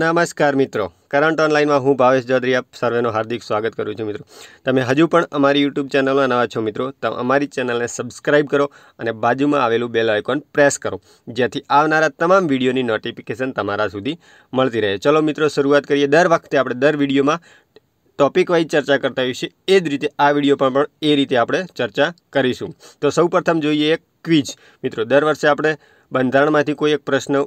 નમસ્કાર મિત્રો કરંટ ઓનલાઈનમાં હું ભાવેશ ચૌધરી આપ સર્વેનું હાર્દિક સ્વાગત કરું છું મિત્રો તમે હજુ પણ અમારી યુટ્યુબ ચેનલમાં નવા છો મિત્રો તો અમારી ચેનલને સબસ્ક્રાઇબ કરો અને બાજુમાં આવેલું બેલ આઇકોન પ્રેસ કરો જેથી આવનારા તમામ વિડીયોની નોટિફિકેશન તમારા સુધી મળતી રહે ચલો મિત્રો શરૂઆત કરીએ દર વખતે આપણે દર વિડીયોમાં ટોપિક વાઇઝ ચર્ચા કરતા હોઈએ છીએ એ જ રીતે આ વિડીયો પર પણ એ રીતે આપણે ચર્ચા કરીશું તો સૌ જોઈએ એક ક્વિઝ મિત્રો દર વર્ષે આપણે બંધારણમાંથી કોઈ એક પ્રશ્ન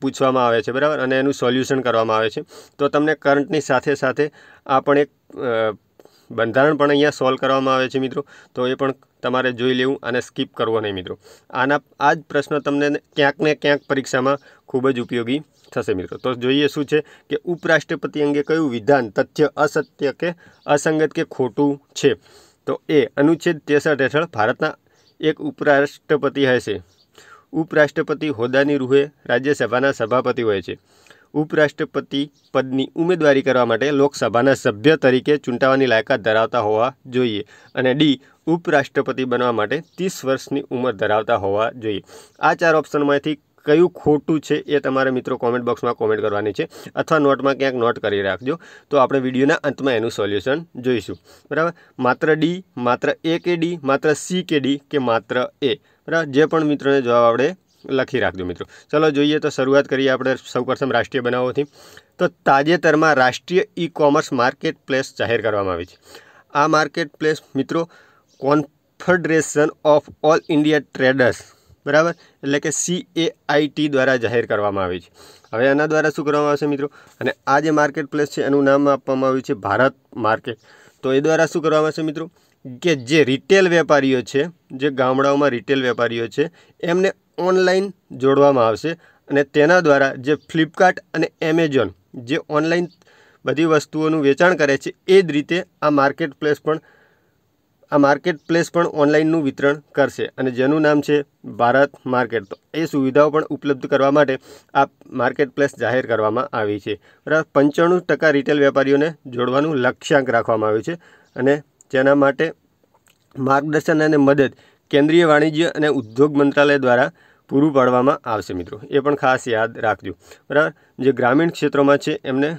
પૂછવામાં આવે છે બરાબર અને એનું સોલ્યુશન કરવામાં આવે છે તો તમને કરંટની સાથે સાથે આ પણ એક બંધારણ પણ અહીંયા સોલ્વ કરવામાં આવે છે મિત્રો તો એ પણ તમારે જોઈ લેવું અને સ્કીપ કરવો નહીં મિત્રો આના આ જ પ્રશ્ન તમને ક્યાંક ને ક્યાંક પરીક્ષામાં ખૂબ જ ઉપયોગી થશે મિત્રો તો જોઈએ શું છે કે ઉપરાષ્ટ્રપતિ અંગે કયું વિધાન તથ્ય અસત્ય કે અસંગત કે ખોટું છે તો એ અનુચ્છેદ ત્રેસઠ હેઠળ ભારતના એક ઉપરાષ્ટ્રપતિ હશે ઉપરાષ્ટ્રપતિ હોદ્દાની રૂહે રાજ્યસભાના સભાપતિ હોય છે ઉપરાષ્ટ્રપતિ પદની ઉમેદવારી કરવા માટે લોકસભાના સભ્ય તરીકે ચૂંટાવાની લાયકાત ધરાવતા હોવા જોઈએ અને ડી ઉપરાષ્ટ્રપતિ બનવા માટે ત્રીસ વર્ષની ઉંમર ધરાવતા હોવા જોઈએ આ ચાર ઓપ્શનમાંથી કયું ખોટું છે એ તમારે મિત્રો કોમેન્ટ બોક્સમાં કોમેન્ટ કરવાની છે અથવા નોટમાં ક્યાંક નોટ કરી રાખજો તો આપણે વિડીયોના અંતમાં એનું સોલ્યુશન જોઈશું બરાબર માત્ર ડી માત્ર એ કે ડી માત્ર સી કે ડી કે માત્ર એ બરાબર જે પણ મિત્રોને જવાબ આવડે લખી રાખજો મિત્રો ચલો જોઈએ તો શરૂઆત કરીએ આપણે સૌપ્રથમ રાષ્ટ્રીય બનાવોથી તો તાજેતરમાં રાષ્ટ્રીય ઈ કોમર્સ માર્કેટ પ્લેસ જાહેર કરવામાં આવી છે આ માર્કેટ પ્લેસ મિત્રો confederation of all India traders બરાબર એટલે કે સીએઆઈટી દ્વારા જાહેર કરવામાં આવી છે હવે આના દ્વારા શું કરવામાં આવશે મિત્રો અને આ જે માર્કેટ પ્લેસ છે એનું નામ આપવામાં આવ્યું છે ભારત માર્કેટ તો એ દ્વારા શું કરવામાં આવશે મિત્રો કે જે રિટેલ વેપારીઓ છે જે ગામડાઓમાં રિટેલ વેપારીઓ છે એમને ઓનલાઈન જોડવામાં આવશે અને તેના દ્વારા જે ફ્લિપકાર્ટ અને એમેઝોન જે ઓનલાઈન બધી વસ્તુઓનું વેચાણ કરે છે એ જ રીતે આ માર્કેટ પ્લેસ પણ આ માર્કેટ પ્લેસ પણ ઓનલાઈનનું વિતરણ કરશે અને જેનું નામ છે ભારત માર્કેટ તો એ સુવિધાઓ પણ ઉપલબ્ધ કરવા માટે આ માર્કેટ પ્લેસ જાહેર કરવામાં આવી છે બરાબર પંચાણું ટકા રિટેલ વેપારીઓને જોડવાનું લક્ષ્યાંક રાખવામાં આવ્યું છે અને જેના માટે માર્ગદર્શન અને મદદ કેન્દ્રીય વાણિજ્ય અને ઉદ્યોગ મંત્રાલય દ્વારા પૂરું પાડવામાં આવશે મિત્રો એ પણ ખાસ યાદ રાખજો બરાબર જે ગ્રામીણ ક્ષેત્રોમાં છે એમને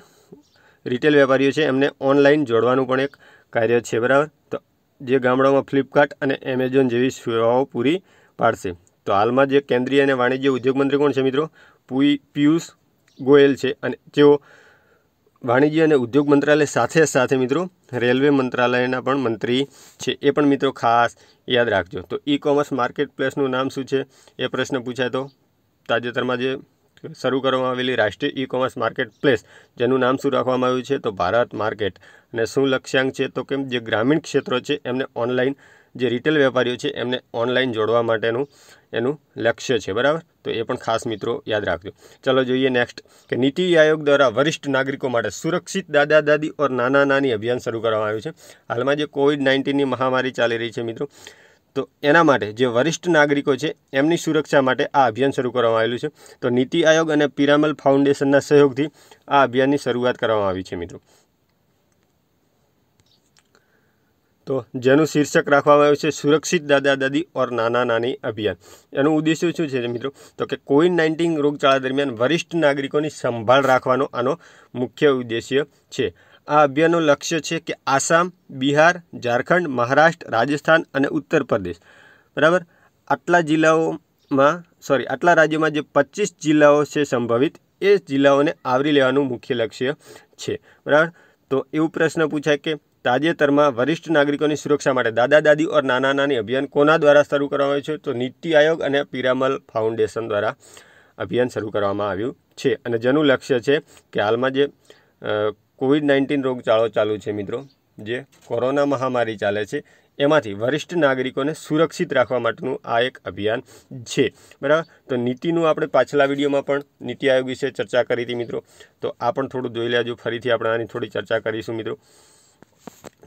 રિટેલ વેપારીઓ છે એમને ઓનલાઈન જોડવાનું પણ એક કાર્ય છે બરાબર તો જે ગામડાઓમાં ફ્લિપકાર્ટ અને એમેઝોન જેવી સેવાઓ પૂરી પાડશે તો હાલમાં જે કેન્દ્રીય અને વાણિજ્ય ઉદ્યોગ મંત્રી કોણ છે મિત્રો પુ પિયુષ ગોયલ છે અને જેઓ વાણિજ્ય અને ઉદ્યોગ મંત્રાલય સાથે સાથે મિત્રો રેલવે મંત્રાલયના પણ મંત્રી છે એ પણ મિત્રો ખાસ યાદ રાખજો તો ઈ કોમર્સ માર્કેટ પ્લેસનું નામ શું છે એ પ્રશ્ન પૂછાય તો તાજેતરમાં જે શરૂ કરવામાં આવેલી રાષ્ટ્રીય ઈ કોમર્સ માર્કેટ પ્લેસ જેનું નામ શું રાખવામાં આવ્યું છે તો ભારત માર્કેટ અને શું લક્ષ્યાંક છે તો કેમ જે ગ્રામીણ ક્ષેત્રો છે એમને ઓનલાઈન જે રિટેલ વેપારીઓ છે એમને ઓનલાઈન જોડવા માટેનું એનું લક્ષ્ય છે બરાબર તો એ પણ ખાસ મિત્રો યાદ રાખજો ચાલો જોઈએ નેક્સ્ટ કે નીતિ આયોગ દ્વારા વરિષ્ઠ નાગરિકો માટે સુરક્ષિત દાદા દાદી ઓર નાના નાની અભિયાન શરૂ કરવામાં આવ્યું છે હાલમાં જે કોવિડ નાઇન્ટીનની મહામારી ચાલી રહી છે મિત્રો તો એના માટે જે વરિષ્ઠ નાગરિકો છે એમની સુરક્ષા માટે આ અભિયાન શરૂ કરવામાં આવેલું છે તો નીતિ આયોગ અને પિરામલ ફાઉન્ડેશનના સહયોગથી આ અભિયાનની શરૂઆત કરવામાં આવી છે મિત્રો તો જેનું શીર્ષક રાખવામાં આવ્યું છે સુરક્ષિત દાદા દાદી ઓર નાના નાની અભિયાન એનું ઉદ્દેશ્ય શું છે મિત્રો તો કે કોવિડ નાઇન્ટીન રોગચાળા દરમિયાન વરિષ્ઠ નાગરિકોની સંભાળ રાખવાનો આનો મુખ્ય ઉદ્દેશ્ય છે આ અભિયાનનું લક્ષ્ય છે કે આસામ બિહાર ઝારખંડ મહારાષ્ટ્ર રાજસ્થાન અને ઉત્તર પ્રદેશ બરાબર આટલા જિલ્લાઓમાં સોરી આટલા રાજ્યોમાં જે પચીસ જિલ્લાઓ છે સંભવિત એ જિલ્લાઓને આવરી લેવાનું મુખ્ય લક્ષ્ય છે બરાબર તો એવું પ્રશ્ન પૂછાય કે તાજેતરમાં વરિષ્ઠ નાગરિકોની સુરક્ષા માટે દાદા દાદી ઓર નાના નાની અભિયાન કોના દ્વારા શરૂ કરવામાં આવ્યું છે તો નીતિ આયોગ અને પિરામલ ફાઉન્ડેશન દ્વારા અભિયાન શરૂ કરવામાં આવ્યું છે અને જેનું લક્ષ્ય છે કે હાલમાં જે કોવિડ નાઇન્ટીન રોગચાળો ચાલુ છે મિત્રો જે કોરોના મહામારી ચાલે છે એમાંથી વરિષ્ઠ નાગરિકોને સુરક્ષિત રાખવા માટેનું આ એક અભિયાન છે બરાબર તો નીતિનું આપણે પાછલા વિડીયોમાં પણ નીતિ આયોગ વિશે ચર્ચા કરી હતી મિત્રો તો આ પણ થોડું જોઈ લેજો ફરીથી આપણે આની થોડી ચર્ચા કરીશું મિત્રો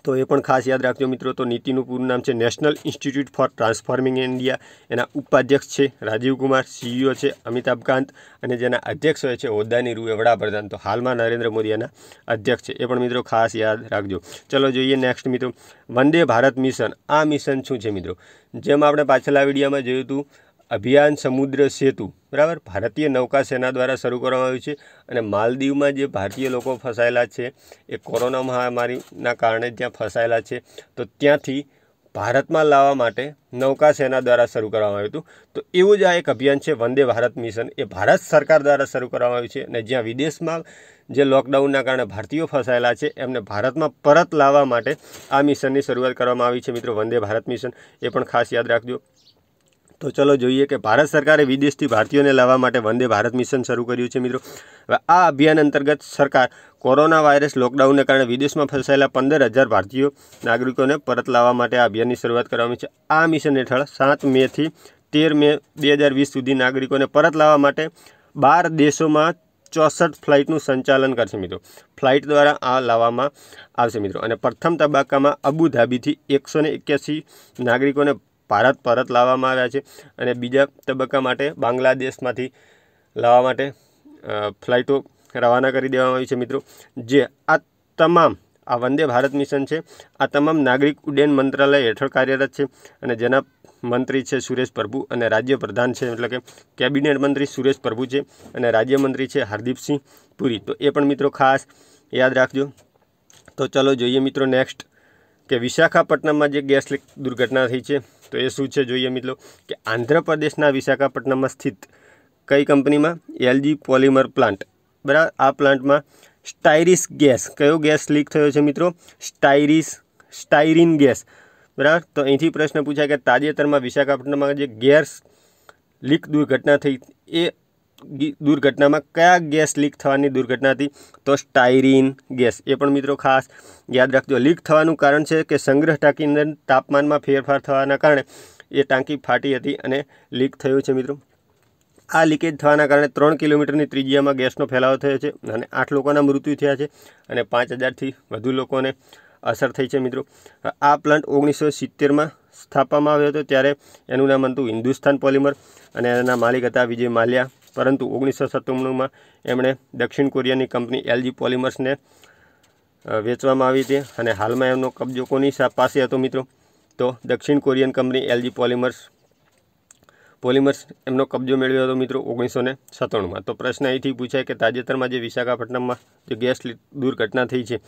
તો એ પણ ખાસ યાદ રાખજો મિત્રો તો નીતિનું પૂરું નામ છે national institute for transforming India એના ઉપાધ્યક્ષ છે રાજીવ કુમાર સીઈઓ છે અમિતાભ કાંત અને જેના અધ્યક્ષ હોય છે હોદ્દાની રૂએ વડાપ્રધાન તો હાલમાં નરેન્દ્ર મોદી એના અધ્યક્ષ છે એ પણ મિત્રો ખાસ યાદ રાખજો ચલો જોઈએ નેક્સ્ટ મિત્રો વંદે ભારત મિશન આ મિશન શું છે મિત્રો જેમ આપણે પાછલા વિડીયોમાં જોયું હતું અભિયાન સમુદ્ર સેતુ બરાબર ભારતીય નૌકા સેના દ્વારા શરૂ કરવામાં આવ્યું છે અને માલદીવમાં જે ભારતીય લોકો ફસાયેલા છે એ કોરોના મહામારીના કારણે જ્યાં ફસાયેલા છે તો ત્યાંથી ભારતમાં લાવવા માટે નૌકા સેના દ્વારા શરૂ કરવામાં આવ્યું હતું તો એવું જ આ એક અભિયાન છે વંદે ભારત મિશન એ ભારત સરકાર દ્વારા શરૂ કરવામાં આવ્યું છે અને જ્યાં વિદેશમાં જે લોકડાઉનના કારણે ભારતીયો ફસાયેલા છે એમને ભારતમાં પરત લાવવા માટે આ મિશનની શરૂઆત કરવામાં આવી છે મિત્રો વંદે ભારત મિશન એ પણ ખાસ યાદ રાખજો તો ચલો જોઈએ કે ભારત સરકારે વિદેશથી ભારતીયોને લાવવા માટે વંદે ભારત મિશન શરૂ કર્યું છે મિત્રો હવે આ અભિયાન અંતર્ગત સરકાર કોરોના વાયરસ લોકડાઉનને કારણે વિદેશમાં ફસાયેલા પંદર હજાર ભારતીયો નાગરિકોને પરત લાવવા માટે આ અભિયાનની શરૂઆત કરવામાં છે આ મિશન હેઠળ સાત મેથી તેર મે બે હજાર વીસ સુધી નાગરિકોને પરત લાવવા માટે બાર દેશોમાં ચોસઠ ફ્લાઇટનું સંચાલન કરશે મિત્રો ફ્લાઇટ દ્વારા આ લાવવામાં આવશે મિત્રો અને પ્રથમ તબક્કામાં અબુધાબીથી એકસો નાગરિકોને ભારત પરત લાવવામાં આવ્યા છે અને બીજા તબક્કા માટે બાંગ્લાદેશમાંથી લાવવા માટે ફ્લાઇટો રવાના કરી દેવામાં આવી છે મિત્રો જે આ તમામ આ વંદે ભારત મિશન છે આ તમામ નાગરિક ઉડ્ડયન મંત્રાલય હેઠળ કાર્યરત છે અને જેના મંત્રી છે સુરેશ પ્રભુ અને રાજ્ય પ્રધાન છે એટલે કે કેબિનેટ મંત્રી સુરેશ પ્રભુ છે અને રાજ્યમંત્રી છે હરદીપસિંહ પુરી તો એ પણ મિત્રો ખાસ યાદ રાખજો તો ચલો જોઈએ મિત્રો નેક્સ્ટ કે વિશાખાપટ્ટનમમાં જે ગેસ લીક દુર્ઘટના થઈ છે તો એ શું છે જોઈએ મિત્રો કે આંધ્રપ્રદેશના વિશાખાપટ્ટનમમાં સ્થિત કઈ કંપનીમાં એલજી પોલિમર પ્લાન્ટ બરાબર આ પ્લાન્ટમાં સ્ટાયરિસ ગેસ કયો ગેસ લીક થયો છે મિત્રો સ્ટાયરિસ સ્ટાયરીન ગેસ બરાબર તો અહીંથી પ્રશ્ન પૂછાય કે તાજેતરમાં વિશાખાપટ્ટનમમાં જે ગેસ લીક દુર્ઘટના થઈ એ દુર્ઘટનામાં કયા ગેસ લીક થવાની દુર્ઘટના હતી તો સ્ટાયરીન ગેસ એ પણ મિત્રો ખાસ યાદ રાખજો લીક થવાનું કારણ છે કે સંગ્રહ ટાંકીની અંદર તાપમાનમાં ફેરફાર થવાના કારણે એ ટાંકી ફાટી હતી અને લીક થયું છે મિત્રો આ લીકેજ થવાના કારણે ત્રણ કિલોમીટરની ત્રિજ્યામાં ગેસનો ફેલાવો થયો છે અને આઠ લોકોના મૃત્યુ થયા છે અને પાંચ હજારથી વધુ લોકોને અસર થઈ છે મિત્રો આ પ્લાન્ટ ઓગણીસો સિત્તેરમાં સ્થાપવામાં આવ્યો હતો ત્યારે એનું નામ હતું હિન્દુસ્તાન પોલિમર અને એના માલિક હતા વિજય માલ્યા પરંતુ ઓગણીસો સત્તાણુંમાં એમણે દક્ષિણ કોરિયાની કંપની એલજી પોલિમર્સને વેચવામાં આવી હતી અને હાલમાં એમનો કબજો કોની પાસે હતો મિત્રો તો દક્ષિણ Korean company LG polymers polymers એમનો કબજો મેળવ્યો હતો મિત્રો ઓગણીસો ને સત્તાણુંમાં તો પ્રશ્ન અહીંથી પૂછાય કે તાજેતરમાં જે વિશાખાપટ્ટનમમાં જે ગેસ દુર્ઘટના થઈ છે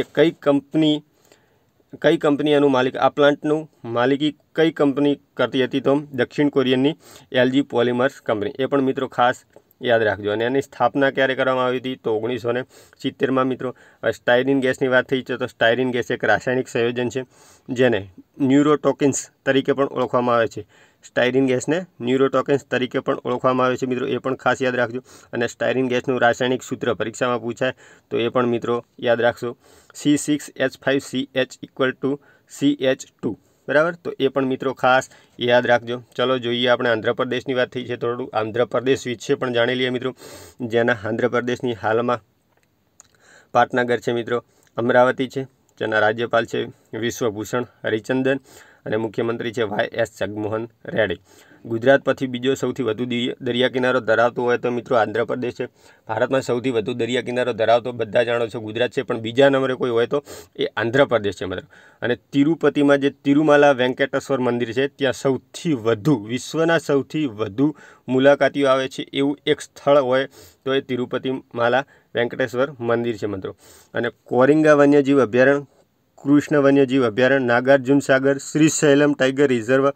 એ કઈ કંપની કઈ કંપની એનું માલિક આ પ્લાન્ટનું માલિકી કઈ કંપની કરતી હતી તો દક્ષિણ કોરિયનની એલજી પોલિમર્સ કંપની એ પણ મિત્રો ખાસ યાદ રાખજો અને એની સ્થાપના ક્યારે કરવામાં આવી હતી તો ઓગણીસો ને સિત્તેરમાં મિત્રો સ્ટાયરિન ગેસની વાત થઈ છે તો સ્ટાયરિન ગેસ એક રાસાયણિક સંયોજન છે જેને ન્યુરોટોકિન્સ તરીકે પણ ઓળખવામાં આવે છે સ્ટાયરિન ગેસને ન્યુરોટોકિન્સ તરીકે પણ ઓળખવામાં આવે છે મિત્રો એ પણ ખાસ યાદ રાખજો અને સ્ટાયરિન ગેસનું રાસાયણિક સૂત્ર પરીક્ષામાં પૂછાય તો એ પણ મિત્રો યાદ રાખશો C six H five C H equal to C H two બરાબર તો એ પણ મિત્રો ખાસ યાદ રાખજો ચલો જોઈએ આપણે આંધ્રપ્રદેશની વાત થઈ છે થોડું આંધ્રપ્રદેશ વિશે પણ જાણી લઈએ મિત્રો જેના આંધ્રપ્રદેશની હાલમાં પાટનગર છે મિત્રો અમરાવતી છે જેના રાજ્યપાલ છે વિશ્વભૂષણ હરિચંદન અને મુખ્યમંત્રી છે વાય એસ જગમોહન રેડ્ડી ગુજરાત પછી બીજો સૌથી વધુ દરિયા કિનારો ધરાવતો હોય તો મિત્રો આંધ્રપ્રદેશ છે ભારતમાં સૌથી વધુ દરિયા કિનારો ધરાવતો બધા જાણો છો ગુજરાત છે પણ બીજા નંબરે કોઈ હોય તો એ આંધ્રપ્રદેશ છે મતલબ અને તિરુપતિમાં જે તિરુમાલા વેંકટેશ્વર મંદિર છે ત્યાં સૌથી વધુ વિશ્વના સૌથી વધુ મુલાકાતીઓ આવે છે એવું એક સ્થળ હોય તો એ તિરુપતિમાલા વેંકટેશ્વર મંદિર છે મિત્રો અને કોરિંગા વન્યજીવ અભયારણ્ય કૃષ્ણ વન્યજીવ અભયારણ્ય નાગાર્જુન સાગર શ્રીશૈલમ ટાઈગર રિઝર્વ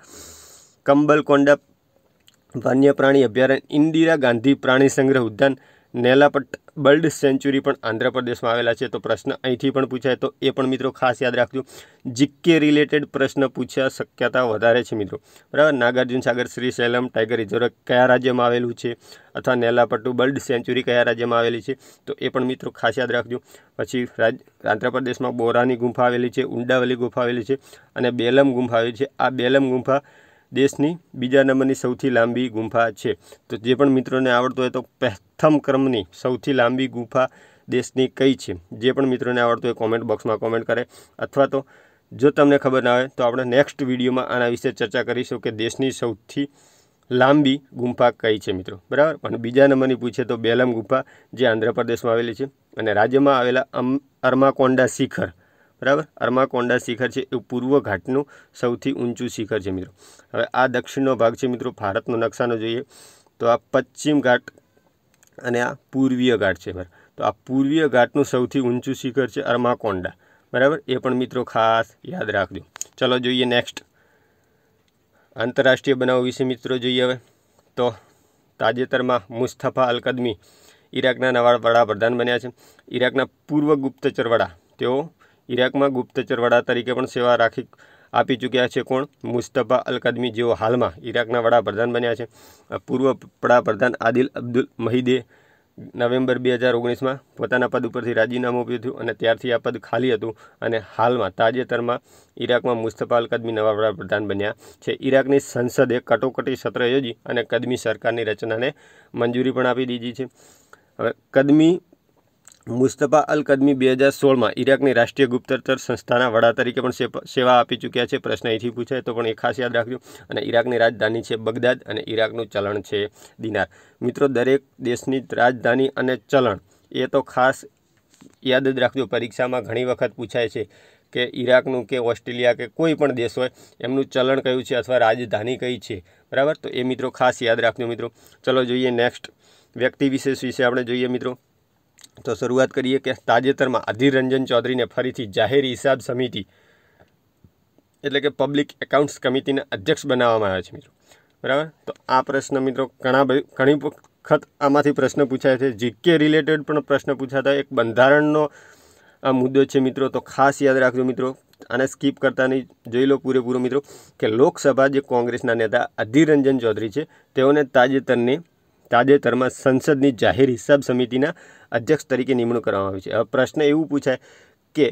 કંબલકોંડા વન્ય પ્રાણી અભયારણ્ય ઇન્દિરા ગાંધી પ્રાણી સંગ્રહ ઉદ્યાન નેલાપટ્ટ બર્લ્ડ સેન્ચુરી પણ આંધ્રપ્રદેશમાં આવેલા છે તો પ્રશ્ન અહીંથી પણ પૂછાય તો એ પણ મિત્રો ખાસ યાદ રાખજો જીકે રિલેટેડ પ્રશ્ન પૂછ્યા શક્યતા વધારે છે મિત્રો બરાબર નાગાર્જુન સાગર શ્રીશૈલમ ટાઈગર રિઝર્વ કયા રાજ્યમાં આવેલું છે અથવા નેલાપટ્ટુ બર્ડ સેન્ચુરી કયા રાજ્યમાં આવેલી છે તો એ પણ મિત્રો ખાસ યાદ રાખજો પછી આંધ્રપ્રદેશમાં બોરાની ગુંફા આવેલી છે ઉંડાવલી ગુફા આવેલી છે અને બેલમ ગુંફા આવેલી છે આ બેલમ ગુંફા દેશની બીજા નંબરની સૌથી લાંબી ગુફા છે તો જે પણ મિત્રોને આવડતો હોય તો પ્રથમ ક્રમની સૌથી લાંબી ગુફા દેશની કઈ છે જે પણ મિત્રોને આવડતું હોય કોમેન્ટ બોક્સમાં કોમેન્ટ કરે અથવા તો જો તમને ખબર ના હોય તો આપણે નેક્સ્ટ વિડીયોમાં આના વિશે ચર્ચા કરીશું કે દેશની સૌથી લાંબી ગુફા કઈ છે મિત્રો બરાબર અને બીજા નંબરની પૂછે તો બેલમ ગુફા જે આંધ્રપ્રદેશમાં આવેલી છે અને રાજ્યમાં આવેલા અમ અર્માકોન્ડા શિખર બરાબર અરમાકોંડા શિખર છે એ પૂર્વ ઘાટનું સૌથી ઊંચું શિખર છે મિત્રો હવે આ દક્ષિણનો ભાગ છે મિત્રો ભારતનો નકશાનો જોઈએ તો આ પશ્ચિમ ઘાટ અને આ પૂર્વીય ઘાટ છે બરાબર તો આ પૂર્વીય ઘાટનું સૌથી ઊંચું શિખર છે અરમાકોંડા બરાબર એ પણ મિત્રો ખાસ યાદ રાખજો ચલો જોઈએ નેક્સ્ટ આંતરરાષ્ટ્રીય બનાવ વિશે મિત્રો જોઈએ હવે તો તાજેતરમાં મુસ્તફા અલકદમી ઈરાકના નવા વડાપ્રધાન બન્યા છે ઈરાકના પૂર્વ ગુપ્તચર વડા તેઓ ઇરાકમાં ગુપ્તચર વડા તરીકે પણ સેવા રાખી આપી ચૂક્યા છે કોણ મુસ્તફા અલ કદમી જેઓ હાલમાં ઇરાકના વડાપ્રધાન બન્યા છે પૂર્વ વડાપ્રધાન આદિલ અબ્દુલ મહીદે નવેમ્બર બે હજાર ઓગણીસમાં પોતાના પદ ઉપરથી રાજીનામું આપ્યું હતું અને ત્યારથી આ પદ ખાલી હતું અને હાલમાં તાજેતરમાં ઇરાકમાં મુસ્તફા અલ કદમી નવા વડાપ્રધાન બન્યા છે ઇરાકની સંસદે કટોકટી સત્ર યોજી અને કદમી સરકારની રચનાને મંજૂરી પણ આપી દીધી છે હવે કદમી મુસ્તફા અલ કદમી બે હજાર સોળમાં ઇરાકની રાષ્ટ્રીય ગુપ્તચર સંસ્થાના વડા તરીકે પણ સેવા આપી ચૂક્યા છે પ્રશ્ન અહીંથી પૂછાય તો પણ એ ખાસ યાદ રાખજો અને ઇરાકની રાજધાની છે બગદાદ અને ઇરાકનું ચલણ છે દિનાર મિત્રો દરેક દેશની રાજધાની અને ચલણ એ તો ખાસ યાદ જ રાખજો પરીક્ષામાં ઘણી વખત પૂછાય છે કે ઇરાકનું કે ઓસ્ટ્રેલિયા કે કોઈ પણ દેશ હોય એમનું ચલણ કયું છે અથવા રાજધાની કઈ છે બરાબર તો એ મિત્રો ખાસ યાદ રાખજો મિત્રો ચલો જોઈએ નેક્સ્ટ વ્યક્તિ વિશેષ વિશે આપણે જોઈએ મિત્રો તો શરૂઆત કરીએ કે તાજેતરમાં અધીર રંજન ચૌધરીને ફરીથી જાહેર હિસાબ સમિતિ એટલે કે પબ્લિક એકાઉન્ટ્સ કમિટીને અધ્યક્ષ બનાવવામાં આવ્યા છે મિત્રો બરાબર તો આ પ્રશ્ન મિત્રો ઘણા ઘણી વખત આમાંથી પ્રશ્ન પૂછાય છે જીકે રિલેટેડ પણ પ્રશ્ન પૂછાતા એક બંધારણનો આ મુદ્દો છે મિત્રો તો ખાસ યાદ રાખજો મિત્રો આને સ્કીપ કરતા નહીં જોઈ લો પૂરેપૂરો મિત્રો કે લોકસભા જે કોંગ્રેસના નેતા અધીર રંજન ચૌધરી છે તેઓને તાજેતરની તાજેતરમાં સંસદની જાહેર હિસાબ સમિતિના અધ્યક્ષ તરીકે નિમણૂક કરવામાં આવી છે હવે પ્રશ્ન એવું પૂછાય કે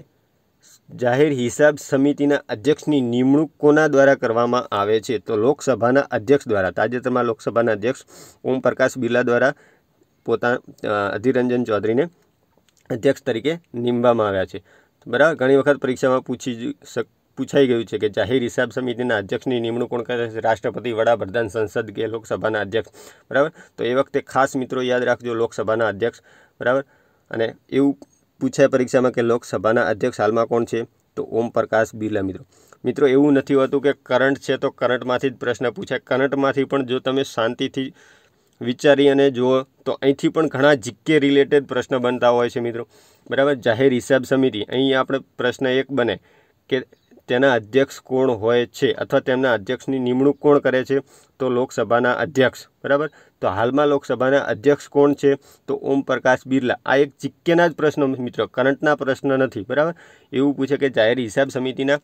જાહેર હિસાબ સમિતિના અધ્યક્ષની નિમણૂક કોના દ્વારા કરવામાં આવે છે તો લોકસભાના અધ્યક્ષ દ્વારા તાજેતરમાં લોકસભાના અધ્યક્ષ ઓમ પ્રકાશ બિરલા દ્વારા પોતા અધિરંજન ચૌધરીને અધ્યક્ષ તરીકે નીમવામાં આવ્યા છે બરાબર ઘણી વખત પરીક્ષામાં પૂછી શક પૂછાઈ ગયું છે કે જાહેર હિસાબ સમિતિના અધ્યક્ષની નિમણૂક કોણ કરે છે રાષ્ટ્રપતિ વડાપ્રધાન સંસદ કે લોકસભાના અધ્યક્ષ બરાબર તો એ વખતે ખાસ મિત્રો યાદ રાખજો લોકસભાના અધ્યક્ષ બરાબર અને એવું પૂછાય પરીક્ષામાં કે લોકસભાના અધ્યક્ષ હાલમાં કોણ છે તો ઓમ પ્રકાશ બિરલા મિત્રો મિત્રો એવું નથી હોતું કે કરંટ છે તો કરંટમાંથી જ પ્રશ્ન પૂછાય કરંટમાંથી પણ જો તમે શાંતિથી વિચારી અને જુઓ તો અહીંથી પણ ઘણા જીકે રિલેટેડ પ્રશ્ન બનતા હોય છે મિત્રો બરાબર જાહેર હિસાબ સમિતિ અહીં આપણે પ્રશ્ન એક બને કે તેના અધ્યક્ષ કોણ હોય છે અથવા તેમના અધ્યક્ષની નિમણૂક કોણ કરે છે તો લોકસભાના અધ્યક્ષ બરાબર તો હાલમાં લોકસભાના અધ્યક્ષ કોણ છે તો ઓમ પ્રકાશ બિરલા આ એક જીકેના જ પ્રશ્નો મિત્રો કરંટના પ્રશ્ન નથી બરાબર એવું પૂછે કે જાહેર હિસાબ સમિતિના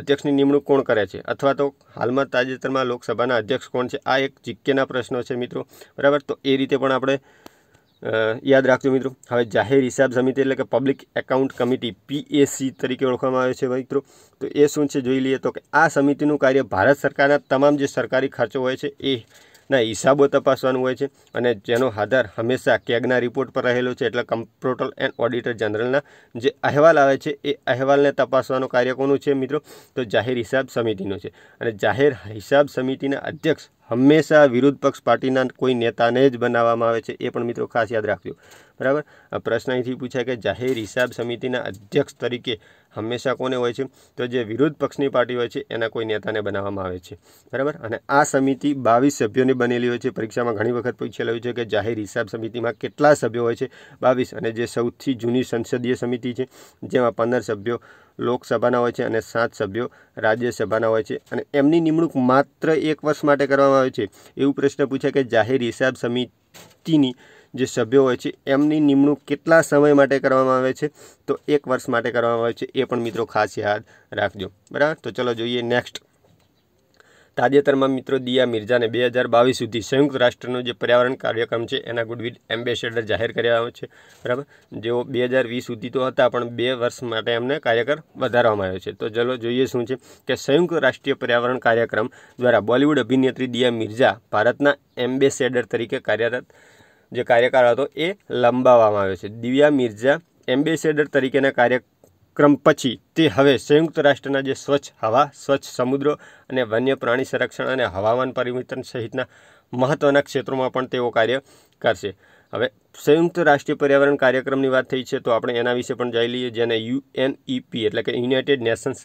અધ્યક્ષની નિમણૂક કોણ કરે છે અથવા તો હાલમાં તાજેતરમાં લોકસભાના અધ્યક્ષ કોણ છે આ એક જીકેના પ્રશ્નો છે મિત્રો બરાબર તો એ રીતે પણ આપણે યાદ રાખજો મિત્રો હવે જાહેર હિસાબ સમિતિ એટલે કે પબ્લિક એકાઉન્ટ કમિટી પીએસસી તરીકે ઓળખવામાં આવે છે મિત્રો તો એ શું છે જોઈ લઈએ તો કે આ સમિતિનું કાર્ય ભારત સરકારના તમામ જે સરકારી ખર્ચો હોય છે એ ના હિસાબો તપાસવાનું હોય છે અને જેનો આધાર હંમેશા કેગના રિપોર્ટ પર રહેલો છે એટલે કમ્પ્રોટલ એન્ડ ઓડિટર જનરલના જે અહેવાલ આવે છે એ અહેવાલને તપાસવાનું કાર્ય કોનું છે મિત્રો તો જાહેર હિસાબ સમિતિનો છે અને જાહેર હિસાબ સમિતિના અધ્યક્ષ હંમેશા વિરોધ પક્ષ પાર્ટીના કોઈ નેતાને જ બનાવવામાં આવે છે એ પણ મિત્રો ખાસ યાદ રાખજો બરાબર પ્રશ્ન અહીંથી પૂછાય કે જાહેર હિસાબ સમિતિના અધ્યક્ષ તરીકે હંમેશા કોને હોય છે તો જે વિરોધ પક્ષની પાર્ટી હોય છે એના કોઈ નેતાને બનાવવામાં આવે છે બરાબર અને આ સમિતિ બાવીસ સભ્યોની બનેલી હોય છે પરીક્ષામાં ઘણી વખત પૂછેલું છે કે જાહેર હિસાબ સમિતિમાં કેટલા સભ્યો હોય છે બાવીસ અને જે સૌથી જૂની સંસદીય સમિતિ છે જેમાં પંદર સભ્યો લોકસભાના હોય છે અને સાત સભ્યો રાજ્યસભાના હોય છે અને એમની નિમણૂક માત્ર એક વર્ષ માટે કરવામાં આવે છે એવું પ્રશ્ન પૂછે કે જાહેર હિસાબ સમિતિની જે સભ્યો હોય છે એમની નિમણૂક કેટલા સમય માટે કરવામાં આવે છે તો એક વર્ષ માટે કરવામાં આવે છે એ પણ મિત્રો ખાસ યાદ રાખજો બરાબર તો ચલો જોઈએ નેક્સ્ટ તાજેતરમાં મિત્રો દિયા મિર્ઝાને બે હજાર બાવીસ સુધી સંયુક્ત રાષ્ટ્રનો જે પર્યાવરણ કાર્યક્રમ છે એના ગુડવિલ એમ્બેસેડર જાહેર કર્યા છે બરાબર જેઓ બે હજાર વીસ સુધી તો હતા પણ બે વર્ષ માટે એમને કાર્યકર વધારવામાં આવ્યો છે તો ચલો જોઈએ શું છે કે સંયુક્ત રાષ્ટ્રીય પર્યાવરણ કાર્યક્રમ દ્વારા બોલિવૂડ અભિનેત્રી દિયા મિર્ઝા ભારતના એમ્બેસેડર તરીકે કાર્યરત જે કાર્યકાળ હતો એ લંબાવવામાં આવ્યો છે દિવ્યા મિર્ઝા એમ્બેસેડર તરીકેના કાર્ય ક્રમ પછી તે હવે સંયુક્ત રાષ્ટ્રના જે સ્વચ્છ હવા સ્વચ્છ સમુદ્રો અને વન્ય પ્રાણી સંરક્ષણ અને હવામાન પરિવર્તન સહિતના મહત્ત્વના ક્ષેત્રોમાં પણ તેઓ કાર્ય કરશે હવે સંયુક્ત રાષ્ટ્રીય પર્યાવરણ કાર્યક્રમની વાત થઈ છે તો આપણે એના વિશે પણ જઈ લઈએ જેને યુએનઈપી એટલે કે યુનાઇટેડ નેશન્સ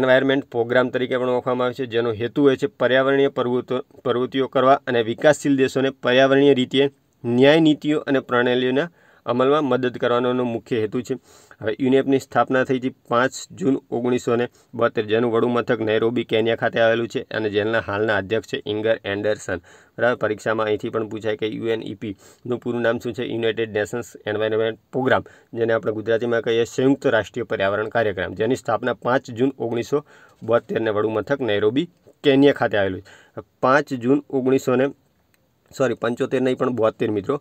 એન્વાયરમેન્ટ પ્રોગ્રામ તરીકે પણ ઓળખવામાં આવે છે જેનો હેતુ હોય છે પર્યાવરણીય પ્રવૃત્તિઓ પ્રવૃત્તિઓ કરવા અને વિકાસશીલ દેશોને પર્યાવરણીય રીતે ન્યાય નીતિઓ અને પ્રણાલીઓના અમલમાં મદદ કરવાનો મુખ્ય હેતુ છે હવે યુનેપની સ્થાપના થઈ હતી પાંચ જૂન ઓગણીસો ને બોતેર જેનું વડુમથક નૈરોબી કેન્યા ખાતે આવેલું છે અને જેલના હાલના અધ્યક્ષ છે ઇંગર એન્ડરસન બરાબર પરીક્ષામાં અહીંથી પણ પૂછાય કે યુએનઈપીનું પૂરું નામ શું છે યુનાઇટેડ નેશન્સ એન્વાયરમેન્ટ પ્રોગ્રામ જેને આપણે ગુજરાતીમાં કહીએ સંયુક્ત રાષ્ટ્રીય પર્યાવરણ કાર્યક્રમ જેની સ્થાપના પાંચ જૂન ઓગણીસો બોતેરને વડુમથક નૈરોબી કેન્યા ખાતે આવેલું છે પાંચ જૂન ઓગણીસો ને સોરી પંચોતેર નહીં પણ બોતેર મિત્રો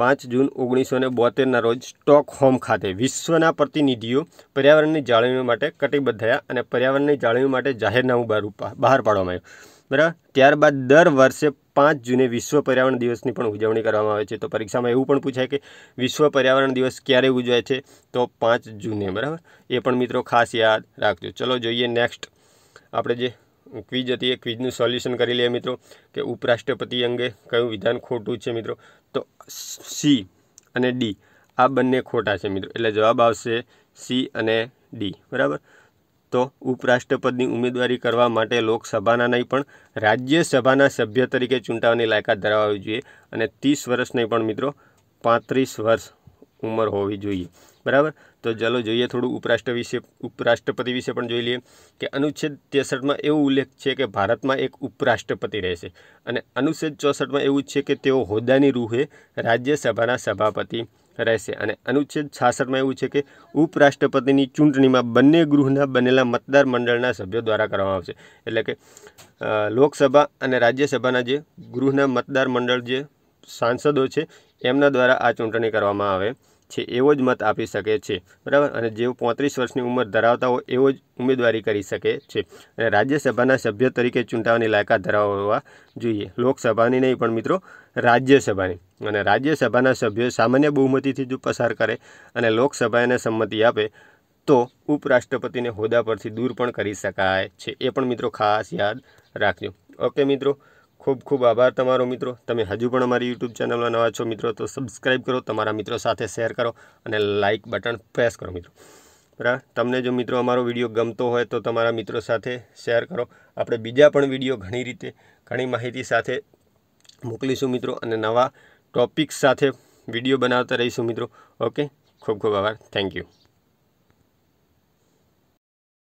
પાંચ જૂન ઓગણીસો ને બોતેરના રોજ સ્ટોકહોમ ખાતે વિશ્વના પ્રતિનિધિઓ પર્યાવરણની જાળવણી માટે કટિબદ્ધ થયા અને પર્યાવરણની જાળવણી માટે જાહેરનામું બહાર બહાર પાડવામાં આવ્યું બરાબર ત્યારબાદ દર વર્ષે પાંચ જૂને વિશ્વ પર્યાવરણ દિવસની પણ ઉજવણી કરવામાં આવે છે તો પરીક્ષામાં એવું પણ પૂછાય કે વિશ્વ પર્યાવરણ દિવસ ક્યારે ઉજવાય છે તો પાંચ જૂને બરાબર એ પણ મિત્રો ખાસ યાદ રાખજો ચલો જોઈએ નેક્સ્ટ આપણે જે ક્વિઝ હતી એ ક્વિઝનું સોલ્યુશન કરી લઈએ મિત્રો કે ઉપરાષ્ટ્રપતિ અંગે કયું વિધાન ખોટું છે મિત્રો તો સી અને ડી આ બંને ખોટા છે મિત્રો એટલે જવાબ આવશે સી અને ડી બરાબર તો ઉપરાષ્ટ્રપતિની ઉમેદવારી કરવા માટે લોકસભાના નહીં પણ રાજ્યસભાના સભ્ય તરીકે ચૂંટાવાની લાયકાત ધરાવવી જોઈએ અને ત્રીસ વર્ષ નહીં પણ મિત્રો પાંત્રીસ વર્ષ ઉંમર હોવી જોઈએ બરાબર તો ચાલો જોઈએ થોડું ઉપરાષ્ટ્ર વિશે ઉપરાષ્ટ્રપતિ વિશે પણ જોઈ લઈએ કે અનુચ્છેદ ત્રેસઠમાં એવો ઉલ્લેખ છે કે ભારતમાં એક ઉપરાષ્ટ્રપતિ રહેશે અને અનુચ્છેદ ચોસઠમાં એવું છે કે તેઓ હોદ્દાની રૂહે રાજ્યસભાના સભાપતિ રહેશે અને અનુચ્છેદ છાસઠમાં એવું છે કે ઉપરાષ્ટ્રપતિની ચૂંટણીમાં બંને ગૃહના બનેલા મતદાર મંડળના સભ્યો દ્વારા કરવામાં આવશે એટલે કે લોકસભા અને રાજ્યસભાના જે ગૃહના મતદાર મંડળ જે સાંસદો છે એમના દ્વારા આ ચૂંટણી કરવામાં આવે છે એવો જ મત આપી શકે છે બરાબર અને જેઓ પોત્રીસ વર્ષની ઉંમર ધરાવતા હોય એવો જ ઉમેદવારી કરી શકે છે અને રાજ્યસભાના સભ્ય તરીકે ચૂંટાવાની લાયકાત ધરાવવા જોઈએ લોકસભાની નહીં પણ મિત્રો રાજ્યસભાની અને રાજ્યસભાના સભ્યો સામાન્ય બહુમતીથી જો પસાર કરે અને લોકસભાને સંમતિ આપે તો ઉપરાષ્ટ્રપતિને હોદ્દા પરથી દૂર પણ કરી શકાય છે એ પણ મિત્રો ખાસ યાદ રાખજો ઓકે મિત્રો ખૂબ ખૂબ આભાર તમારો મિત્રો તમે હજુ પણ અમારી યુટ્યુબ ચેનલમાં નવા છો મિત્રો તો સબસ્ક્રાઈબ કરો તમારા મિત્રો સાથે શેર કરો અને લાઇક બટન પ્રેસ કરો મિત્રો બરાબર તમને જો મિત્રો અમારો વિડીયો ગમતો હોય તો તમારા મિત્રો સાથે શેર કરો આપણે બીજા પણ વિડીયો ઘણી રીતે ઘણી માહિતી સાથે મોકલીશું મિત્રો અને નવા ટોપિક્સ સાથે વિડીયો બનાવતા રહીશું મિત્રો ઓકે ખૂબ ખૂબ આભાર થેન્ક યુ